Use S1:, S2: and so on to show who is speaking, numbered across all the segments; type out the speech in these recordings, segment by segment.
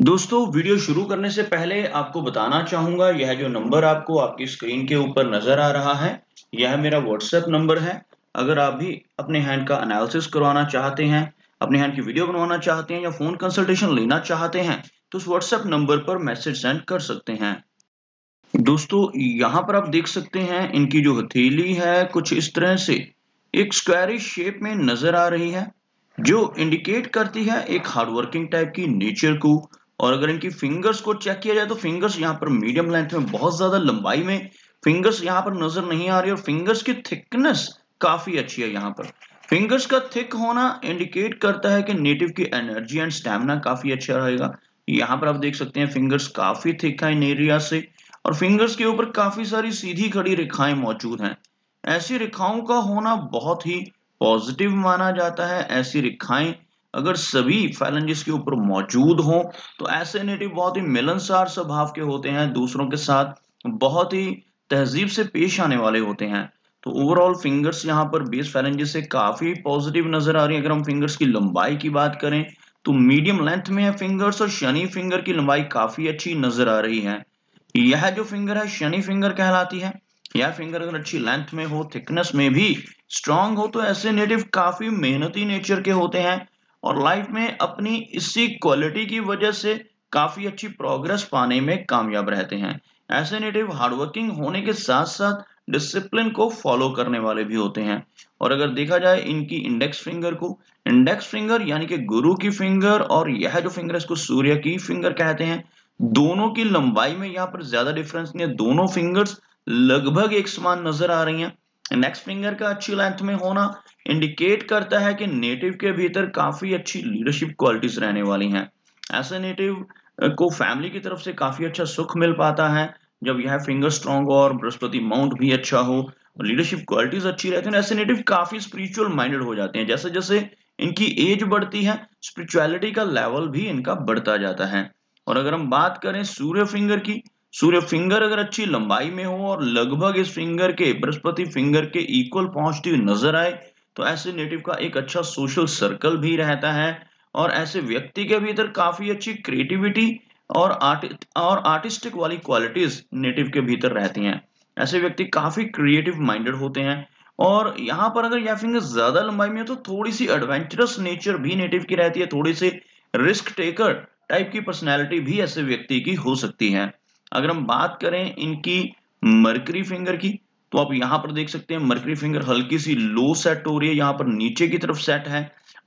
S1: दोस्तों वीडियो शुरू करने से पहले आपको बताना चाहूंगा यह जो नंबर आपको आपकी स्क्रीन के ऊपर नजर आ रहा है यह मेरा व्हाट्सएप नंबर है अगर आप भी अपने हैंड का एनालिसिस करवाना चाहते हैं अपने हैंड की वीडियो बनवाना चाहते हैं या फोन कंसल्टेशन लेना चाहते हैं तो उस व्हाट्सएप नंबर पर मैसेज सेंड कर सकते हैं दोस्तों यहाँ पर आप देख सकते हैं इनकी जो हथेली है कुछ इस तरह से एक स्क्वायरिश शेप में नजर आ रही है जो इंडिकेट करती है एक हार्डवर्किंग टाइप की नेचर को और अगर इनकी फिंगर्स को चेक किया जाए तो फिंगर्स यहाँ पर मीडियम लेंथ में बहुत ज्यादा लंबाई में फिंगर्स यहाँ पर नजर नहीं आ रही और फिंगर्स की थिकनेस काफी अच्छी है यहाँ पर फिंगर्स का थिक होना इंडिकेट करता है कि नेटिव की एनर्जी एंड स्टेमिना काफी अच्छा रहेगा यहाँ पर आप देख सकते हैं फिंगर्स काफी थिक है इन एरिया से और फिंगर्स के ऊपर काफी सारी सीधी खड़ी रेखाएं मौजूद हैं ऐसी रेखाओं का होना बहुत ही पॉजिटिव माना जाता है ऐसी रेखाएं अगर सभी फैलेंजेस के ऊपर मौजूद हो तो ऐसे नेटिव बहुत ही मिलनसार स्वभाव के होते हैं दूसरों के साथ बहुत ही तहजीब से पेश आने वाले होते हैं तो ओवरऑल फिंगर्स यहाँ पर बेस फैलेंजेस से काफ़ी पॉजिटिव नज़र आ रही है अगर हम फिंगर्स की लंबाई की बात करें तो मीडियम लेंथ में है फिंगर्स और शनि फिंगर की लंबाई काफ़ी अच्छी नज़र आ रही है यह जो फिंगर है शनि फिंगर कहलाती है यह फिंगर अगर अच्छी लेंथ में हो थिकनेस में भी स्ट्रांग हो तो ऐसे नेटिव काफ़ी मेहनती नेचर के होते हैं और लाइफ में अपनी इसी क्वालिटी की वजह से काफ़ी अच्छी प्रोग्रेस पाने में कामयाब रहते हैं ऐसे नेटिव हार्डवर्किंग होने के साथ साथ डिसिप्लिन को फॉलो करने वाले भी होते हैं और अगर देखा जाए इनकी इंडेक्स फिंगर को इंडेक्स फिंगर यानी कि गुरु की फिंगर और यह जो फिंगर इसको सूर्य की फिंगर कहते हैं दोनों की लंबाई में यहाँ पर ज्यादा डिफरेंस नहीं है दोनों फिंगर्स लगभग एक समान नजर आ रही हैं नेक्स्ट फिंगर का अच्छी लेंथ में होना इंडिकेट करता है कि नेटिव के भीतर काफी अच्छी लीडरशिप क्वालिटीज रहने वाली हैं ऐसे नेटिव को फैमिली की तरफ से काफी अच्छा सुख मिल पाता है जब यह फिंगर स्ट्रॉन्ग हो और बृहस्पति माउंट भी अच्छा हो लीडरशिप क्वालिटीज अच्छी रहती है ऐसे नेटिव काफी स्पिरिचुअल माइंडेड हो जाते हैं जैसे जैसे इनकी एज बढ़ती है स्पिरिचुअलिटी का लेवल भी इनका बढ़ता जाता है और अगर हम बात करें सूर्य फिंगर की सूर्य फिंगर अगर अच्छी लंबाई में हो और लगभग इस फिंगर के बृहस्पति फिंगर के इक्वल पहुंचती हुई नजर आए तो ऐसे नेटिव का एक अच्छा सोशल सर्कल भी रहता है और ऐसे व्यक्ति के भीतर काफी अच्छी क्रिएटिविटी और आर्ट और आर्टिस्टिक वाली क्वालिटीज नेटिव के भीतर रहती हैं ऐसे व्यक्ति काफी क्रिएटिव माइंडेड होते हैं और यहाँ पर अगर यह फिंगर ज्यादा लंबाई में हो तो थोड़ी सी एडवेंचरस नेचर भी नेटिव की रहती है थोड़ी सी रिस्क टेकर टाइप की पर्सनैलिटी भी ऐसे व्यक्ति की हो सकती है अगर हम बात करें इनकी मर्करी फिंगर की तो आप यहां पर देख सकते हैं मर्करी फिंगर हल्की सी लो सेट हो रही है यहां पर नीचे की तरफ सेट है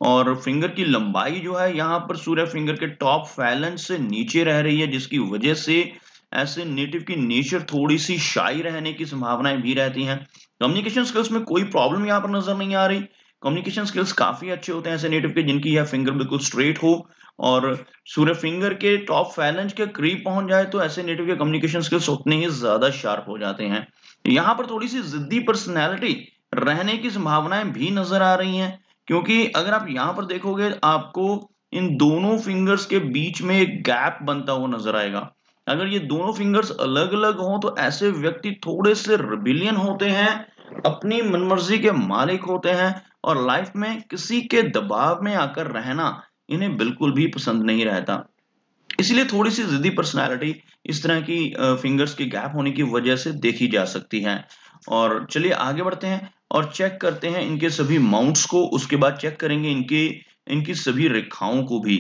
S1: और फिंगर की लंबाई जो है यहाँ पर सूर्य फिंगर के टॉप फैलेंस से नीचे रह रही है जिसकी वजह से ऐसे नेटिव की नेचर थोड़ी सी शाई रहने की संभावनाएं भी रहती हैं कम्युनिकेशन स्किल्स में कोई प्रॉब्लम यहां पर नजर नहीं आ रही कम्युनिकेशन स्किल्स काफी अच्छे होते हैं ऐसे नेटिव के जिनकी यह फिंगर बिल्कुल स्ट्रेट हो और सूर्य फिंगर के टॉप फैलेंज के करीब पहुंच जाए तो ऐसे नेटिव के कम्युनिकेशन स्किल्स उतने ही ज्यादा शार्प हो जाते हैं यहाँ पर थोड़ी सी जिद्दी पर्सनैलिटी रहने की संभावनाएं भी नजर आ रही हैं क्योंकि अगर आप यहाँ पर देखोगे आपको इन दोनों फिंगर्स के बीच में एक गैप बनता हुआ नजर आएगा अगर ये दोनों फिंगर्स अलग अलग हों तो ऐसे व्यक्ति थोड़े से रिबिलियन होते हैं अपनी मनमर्जी के मालिक होते हैं और लाइफ में किसी के दबाव में आकर रहना इन्हें बिल्कुल भी पसंद नहीं रहता इसलिए थोड़ी सी जिद्दी पर्सनालिटी इस तरह की फिंगर्स की गैप होने की वजह से देखी जा सकती है और चलिए आगे बढ़ते हैं और चेक करते हैं इनके सभी माउंट्स को उसके बाद चेक करेंगे इनके इनकी सभी रेखाओं को भी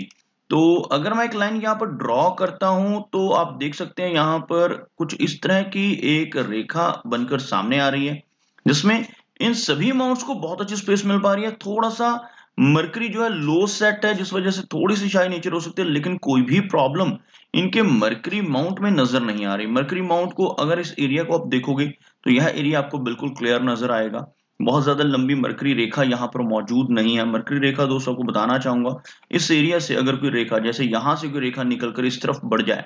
S1: तो अगर मैं एक लाइन यहाँ पर ड्रॉ करता हूं तो आप देख सकते हैं यहाँ पर कुछ इस तरह की एक रेखा बनकर सामने आ रही है जिसमें इन सभी माउंट्स को बहुत अच्छी स्पेस मिल पा रही है थोड़ा सा मरकरी जो है लो सेट है जिस वजह से थोड़ी सी शाही नेचर हो सकती है लेकिन कोई भी प्रॉब्लम इनके मरकरी माउंट में नजर नहीं आ रही मरकरी माउंट को अगर इस एरिया को आप देखोगे तो यह एरिया आपको बिल्कुल क्लियर नजर आएगा बहुत ज्यादा लंबी मरकरी रेखा यहाँ पर मौजूद नहीं है मरकरी रेखा दोस्तों को बताना चाहूंगा इस एरिया से अगर कोई रेखा जैसे यहाँ से कोई रेखा निकलकर इस तरफ बढ़ जाए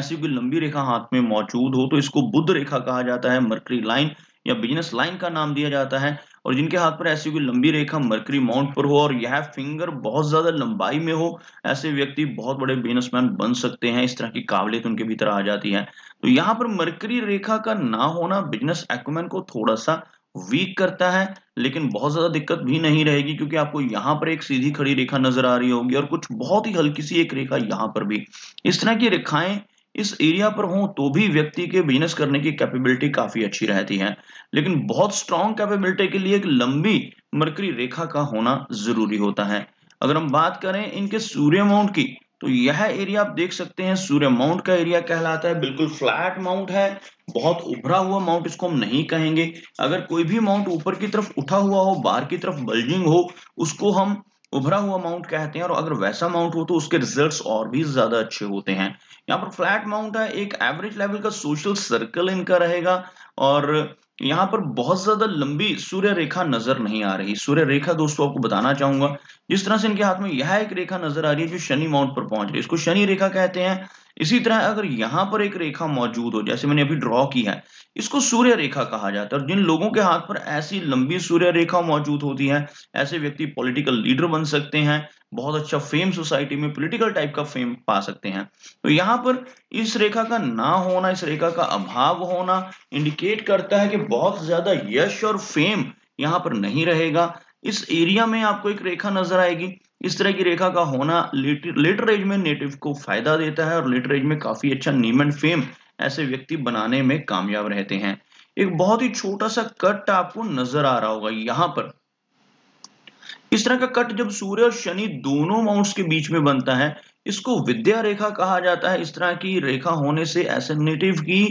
S1: ऐसी कोई लंबी रेखा हाथ में मौजूद हो तो इसको बुद्ध रेखा कहा जाता है मरकरी लाइन या बिजनेस लाइन का नाम दिया जाता है और जिनके हाथ पर ऐसी कोई लंबी रेखा मरकरी माउंट पर हो और यह फिंगर बहुत ज्यादा लंबाई में हो ऐसे व्यक्ति बहुत बड़े बिजनेसमैन बन सकते हैं इस तरह की काबिलियत उनके भीतर आ जाती है तो यहाँ पर मरकरी रेखा का ना होना बिजनेस एक्मैन को थोड़ा सा वीक करता है लेकिन बहुत ज्यादा दिक्कत भी नहीं रहेगी क्योंकि आपको यहाँ पर एक सीधी खड़ी रेखा नजर आ रही होगी और कुछ बहुत ही हल्की सी एक रेखा यहाँ पर भी इस तरह की रेखाएं इस एरिया पर हो तो भी व्यक्ति के बिजनेस करने की कैपेबिलिटी काफी अच्छी रहती है लेकिन बहुत स्ट्रांग कैपेबिलिटी के लिए एक लंबी मरकरी रेखा का होना जरूरी होता है अगर हम बात करें इनके सूर्य माउंट की तो यह एरिया आप देख सकते हैं सूर्य माउंट का एरिया कहलाता है बिल्कुल फ्लैट माउंट है बहुत उभरा हुआ माउंट इसको हम नहीं कहेंगे अगर कोई भी माउंट ऊपर की तरफ उठा हुआ हो बाहर की तरफ बल्जिंग हो उसको हम उभरा हुआ माउंट कहते हैं और अगर वैसा माउंट हो तो उसके रिजल्ट्स और भी ज्यादा अच्छे होते हैं यहाँ पर फ्लैट माउंट है एक एवरेज लेवल का सोशल सर्कल इनका रहेगा और यहाँ पर बहुत ज्यादा लंबी सूर्य रेखा नजर नहीं आ रही सूर्य रेखा दोस्तों आपको बताना चाहूंगा जिस तरह से इनके हाथ में यह एक रेखा नजर आ रही है जो शनि माउंट पर पहुंच रही है इसको शनि रेखा कहते हैं इसी तरह अगर यहाँ पर एक रेखा मौजूद हो जैसे मैंने अभी ड्रॉ की है इसको सूर्य रेखा कहा जाता है और जिन लोगों के हाथ पर ऐसी लंबी सूर्य रेखा मौजूद होती है ऐसे व्यक्ति पॉलिटिकल लीडर बन सकते हैं बहुत अच्छा फेम सोसाइटी में पॉलिटिकल टाइप का फेम पा सकते हैं तो यहाँ पर इस रेखा का ना होना इस रेखा का अभाव होना इंडिकेट करता है कि बहुत ज्यादा यश और फेम यहाँ पर नहीं रहेगा इस एरिया में आपको एक रेखा नजर आएगी इस तरह की रेखा का होना लेटर एज में नेटिव को फायदा देता है और लेटर एज में काफी अच्छा नेम एंड फेम ऐसे व्यक्ति बनाने में कामयाब रहते हैं एक बहुत ही छोटा सा कट आपको नजर आ रहा होगा यहां पर इस तरह का कट जब सूर्य और शनि दोनों माउंट्स के बीच में बनता है इसको विद्या रेखा कहा जाता है इस तरह की रेखा होने से एसेनेटिव की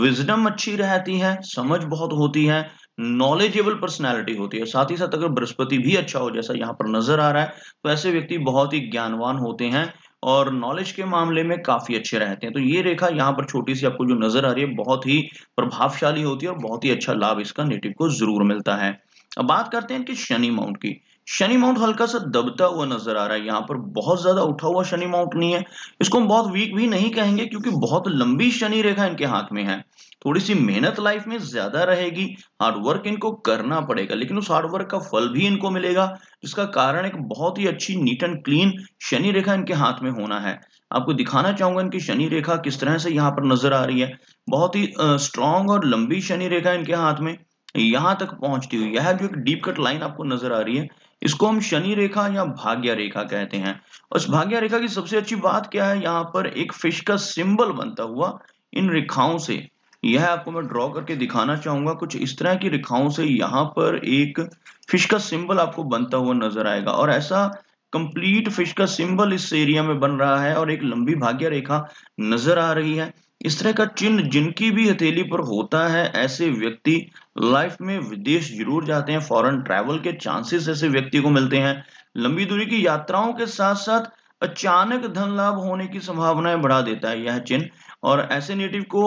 S1: विजडम अच्छी रहती है समझ बहुत होती है नॉलेजेबल पर्सनैलिटी होती है साथ ही साथ अगर बृहस्पति भी अच्छा हो जैसा यहाँ पर नजर आ रहा है तो ऐसे व्यक्ति बहुत ही ज्ञानवान होते हैं और नॉलेज के मामले में काफी अच्छे रहते हैं तो ये रेखा यहाँ पर छोटी सी आपको जो नजर आ रही है बहुत ही प्रभावशाली होती है और बहुत ही अच्छा लाभ इसका नेटिव को जरूर मिलता है अब बात करते हैं कि शनि माउंट की शनि माउंट हल्का सा दबता हुआ नजर आ रहा है यहाँ पर बहुत ज्यादा उठा हुआ शनि माउंट नहीं है इसको हम बहुत वीक भी नहीं कहेंगे क्योंकि बहुत लंबी शनि रेखा इनके हाथ में है थोड़ी सी मेहनत लाइफ में ज्यादा रहेगी हार्डवर्क इनको करना पड़ेगा लेकिन उस हार्डवर्क का फल भी इनको मिलेगा जिसका कारण एक बहुत ही अच्छी नीट एंड क्लीन शनि रेखा इनके हाथ में होना है आपको दिखाना चाहूंगा इनकी शनि रेखा किस तरह से यहाँ पर नजर आ रही है बहुत ही स्ट्रांग और लंबी शनि रेखा इनके हाथ में यहां तक पहुंचती हुई यह जो एक डीप कट लाइन आपको नजर आ रही है इसको हम शनि रेखा या भाग्य रेखा कहते हैं और भाग्य रेखा की सबसे अच्छी बात क्या है यहाँ पर एक फिश का सिंबल बनता हुआ इन रेखाओं से यह आपको मैं ड्रॉ करके दिखाना चाहूंगा कुछ इस तरह की रेखाओं से यहाँ पर एक फिश का सिंबल आपको बनता हुआ नजर आएगा और ऐसा कंप्लीट फिश का सिंबल इस एरिया में बन रहा है और एक लंबी भाग्य रेखा नजर आ रही है इस तरह का चिन्ह जिनकी भी हथेली पर होता है ऐसे व्यक्ति लाइफ में विदेश जरूर जाते हैं फॉरेन ट्रैवल के चांसेस ऐसे व्यक्ति को मिलते हैं लंबी दूरी की यात्राओं के साथ साथ अचानक धन लाभ होने की संभावनाएं बढ़ा देता है यह चिन्ह और ऐसे नेटिव को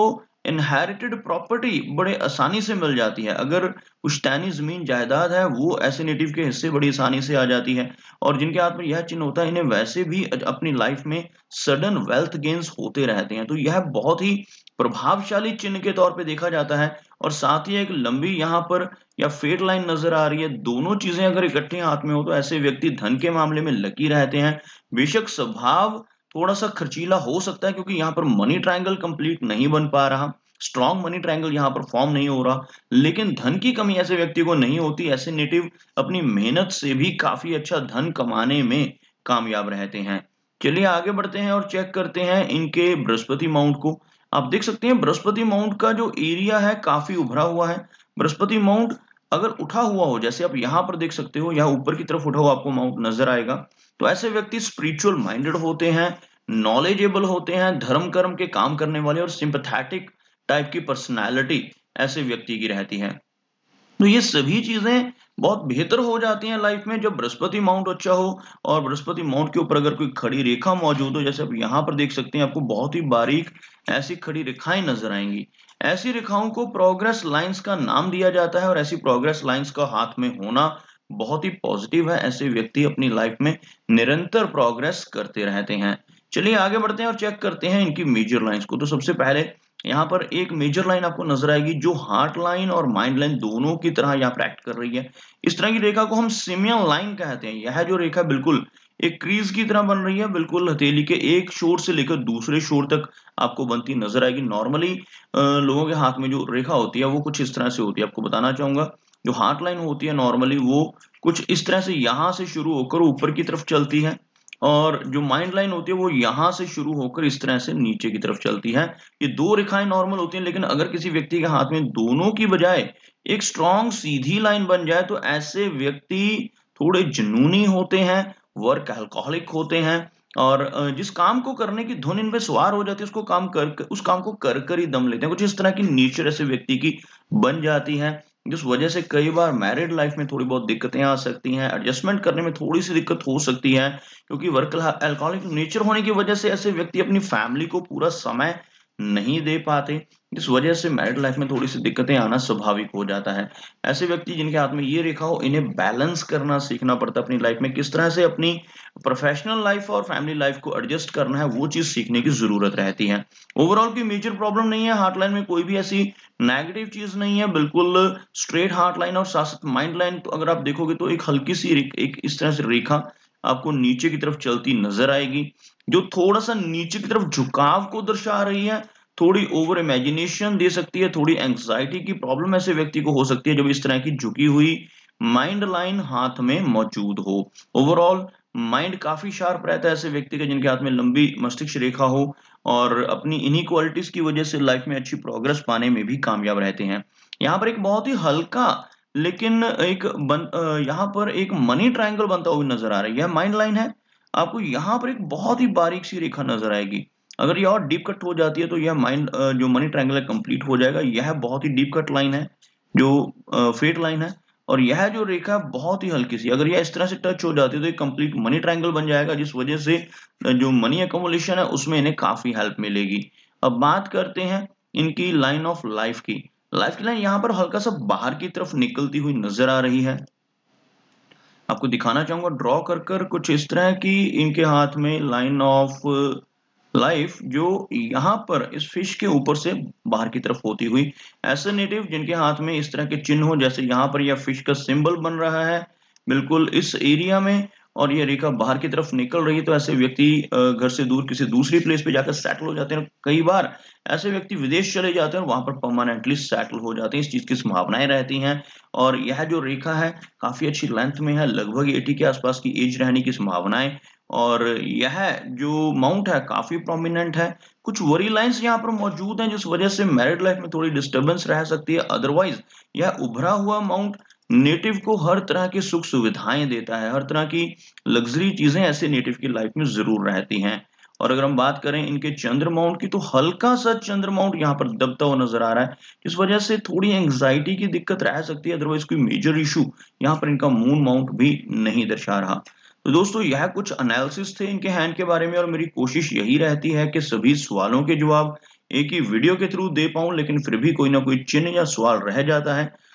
S1: इनहेरिटेड प्रॉपर्टी बड़े आसानी से मिल जाती है अगर पुश्तैनी ज़मीन जायदाद है वो ऐसे नेटिव के हिस्से बड़ी आसानी से आ जाती है और जिनके हाथ में यह चिन्ह होता है इन्हें वैसे भी अपनी लाइफ में सडन वेल्थ गेन्स होते रहते हैं तो यह बहुत ही प्रभावशाली चिन्ह के तौर पे देखा जाता है और साथ ही एक लंबी यहाँ पर या फेड लाइन नजर आ रही है दोनों चीजें अगर इकट्ठे हाथ में हो तो ऐसे व्यक्ति धन के मामले में लकी रहते हैं बेशक स्वभाव थोड़ा सा खर्चीला हो सकता है क्योंकि यहां पर मनी ट्रायंगल कंप्लीट नहीं बन पा रहा स्ट्रॉन्ग मनी ट्रायंगल यहाँ पर फॉर्म नहीं हो रहा लेकिन धन की कमी ऐसे व्यक्ति को नहीं होती ऐसे नेटिव अपनी मेहनत से भी काफी अच्छा धन कमाने में कामयाब रहते हैं चलिए आगे बढ़ते हैं और चेक करते हैं इनके बृहस्पति माउंट को आप देख सकते हैं बृहस्पति माउंट का जो एरिया है काफी उभरा हुआ है बृहस्पति माउंट अगर उठा हुआ हो जैसे आप यहां पर देख सकते हो यहाँ ऊपर की तरफ उठा हुआ आपको माउंट नजर आएगा तो ऐसे व्यक्ति स्पिरिचुअल माइंडेड होते हैं नॉलेजेबल होते हैं धर्म कर्म के काम करने वाले और सिंपथेटिक टाइप की पर्सनैलिटी ऐसे व्यक्ति की रहती है तो ये सभी चीजें बहुत बेहतर हो जाती हैं लाइफ में जब बृहस्पति माउंट अच्छा हो और बृहस्पति माउंट के ऊपर अगर कोई खड़ी रेखा मौजूद हो जैसे आप यहाँ पर देख सकते हैं आपको बहुत ही बारीक ऐसी खड़ी रेखाएं नजर आएंगी ऐसी रेखाओं को प्रोग्रेस लाइंस का नाम दिया जाता है और ऐसी प्रोग्रेस लाइंस का हाथ में होना बहुत ही पॉजिटिव है ऐसे व्यक्ति अपनी लाइफ में निरंतर प्रोग्रेस करते रहते हैं चलिए आगे बढ़ते हैं और चेक करते हैं इनकी मेजर लाइंस को तो सबसे पहले यहाँ पर एक मेजर लाइन आपको नजर आएगी जो हार्ट लाइन और माइंड लाइन दोनों की तरह यहाँ पर एक्ट कर रही है इस तरह की रेखा को हम सिमियन लाइन कहते हैं यह जो रेखा बिल्कुल एक क्रीज की तरह बन रही है बिल्कुल हथेली के एक शोर से लेकर दूसरे शोर तक आपको बनती नजर आएगी नॉर्मली लोगों के हाथ में जो रेखा होती है वो कुछ इस तरह से होती है आपको बताना चाहूंगा जो हार्ट लाइन होती है नॉर्मली वो कुछ इस तरह से यहाँ से शुरू होकर ऊपर की तरफ चलती है और जो माइंड लाइन होती है वो यहाँ से शुरू होकर इस तरह से नीचे की तरफ चलती है ये दो रेखाएं नॉर्मल होती हैं लेकिन अगर किसी व्यक्ति के हाथ में दोनों की बजाय एक स्ट्रॉन्ग सीधी लाइन बन जाए तो ऐसे व्यक्ति थोड़े जुनूनी होते हैं वर्क अल्कोहलिक होते हैं और जिस काम को करने की धुन इनमें सवार हो जाती है उसको काम कर उस काम को कर कर ही दम लेते हैं कुछ इस तरह की नेचर ऐसे व्यक्ति की बन जाती है जिस वजह से कई बार मैरिड लाइफ में थोड़ी बहुत दिक्कतें आ सकती हैं एडजस्टमेंट करने में थोड़ी सी दिक्कत हो सकती है क्योंकि वर्क अल्कोहलिक नेचर होने की वजह से ऐसे व्यक्ति अपनी फैमिली को पूरा समय नहीं दे पाते इस वजह से मैरिड लाइफ में थोड़ी सी दिक्कतें आना स्वाभाविक हो जाता है ऐसे व्यक्ति जिनके हाथ में ये रेखा हो इन्हें बैलेंस करना सीखना पड़ता है अपनी लाइफ में किस तरह से अपनी प्रोफेशनल लाइफ और फैमिली लाइफ को एडजस्ट करना है वो चीज सीखने की जरूरत रहती है ओवरऑल की मेजर प्रॉब्लम नहीं है हार्ट लाइन में कोई भी ऐसी नेगेटिव चीज नहीं है बिल्कुल स्ट्रेट हार्ट लाइन और साथ साथ माइंड लाइन तो अगर आप देखोगे तो एक हल्की सी एक इस तरह से रेखा आपको नीचे की तरफ चलती नजर आएगी जो थोड़ा सा नीचे की तरफ झुकाव को दर्शा रही है थोड़ी ओवर इमेजिनेशन दे सकती है थोड़ी एंग्जाइटी की प्रॉब्लम ऐसे व्यक्ति को हो सकती है जब इस तरह की झुकी हुई माइंड लाइन हाथ में मौजूद हो ओवरऑल माइंड काफी शार्प रहता है ऐसे व्यक्ति का जिनके हाथ में लंबी मस्तिष्क रेखा हो और अपनी इन्हीं क्वालिटीज की वजह से लाइफ में अच्छी प्रोग्रेस पाने में भी कामयाब रहते हैं यहाँ पर एक बहुत ही हल्का लेकिन एक बन यहाँ पर एक मनी ट्राइंगल बनता हुआ नजर आ रहा है यह माइंड लाइन है आपको यहाँ पर एक बहुत ही बारीक सी रेखा नजर आएगी अगर यह और डीप कट हो जाती है तो यह माइंड जो मनी ट्राइंगल है कंप्लीट हो जाएगा यह बहुत ही डीप कट लाइन है जो फेट लाइन है और यह जो रेखा बहुत ही हल्की सी अगर यह इस तरह से टच हो जाती है तो एक कंप्लीट मनी ट्राइंगल बन जाएगा जिस वजह से जो मनी अकोमोडेशन है उसमें इन्हें काफी हेल्प मिलेगी अब बात करते हैं इनकी लाइन ऑफ लाइफ की लाइफ की लाइन यहां पर हल्का सा बाहर की तरफ निकलती हुई नजर आ रही है आपको दिखाना चाहूंगा ड्रॉ कर कर कुछ इस तरह की इनके हाथ में लाइन ऑफ लाइफ जो यहां पर इस फिश के ऊपर से बाहर की तरफ होती हुई ऐसे नेटिव जिनके हाथ में इस तरह के चिन्ह हो जैसे यहां पर यह फिश का सिंबल बन रहा है बिल्कुल इस एरिया में और ये रेखा बाहर की तरफ निकल रही है तो ऐसे व्यक्ति घर से दूर किसी दूसरी प्लेस पे जाकर सेटल हो जाते हैं कई बार ऐसे व्यक्ति विदेश चले जाते हैं और वहां पर परमानेंटली सेटल हो जाते हैं इस चीज की संभावनाएं रहती हैं और यह जो रेखा है काफी अच्छी लेंथ में है लगभग एटी के आसपास की एज रहने की संभावनाएं और यह जो माउंट है काफी प्रोमिनेंट है कुछ वरी लाइन्स यहाँ पर मौजूद हैं जिस वजह से मैरिड लाइफ में थोड़ी डिस्टर्बेंस रह सकती है अदरवाइज यह उभरा हुआ माउंट नेटिव को हर तरह की सुख सुविधाएं देता है हर तरह की लग्जरी चीजें ऐसे नेटिव की लाइफ में जरूर रहती हैं और अगर हम बात करें इनके चंद्र माउंट की तो हल्का सा चंद्र माउंट यहाँ पर दबता हुआ नजर आ रहा है इस वजह से थोड़ी एंग्जाइटी की दिक्कत रह सकती है अदरवाइज कोई मेजर इशू यहाँ पर इनका मून माउंट भी नहीं दर्शा रहा तो दोस्तों यह कुछ एनालिसिस थे इनके हैंड के बारे में और मेरी कोशिश यही रहती है कि सभी सवालों के जवाब एक ही वीडियो के थ्रू दे पाऊं लेकिन फिर भी कोई ना कोई चिन्ह या सवाल रह जाता है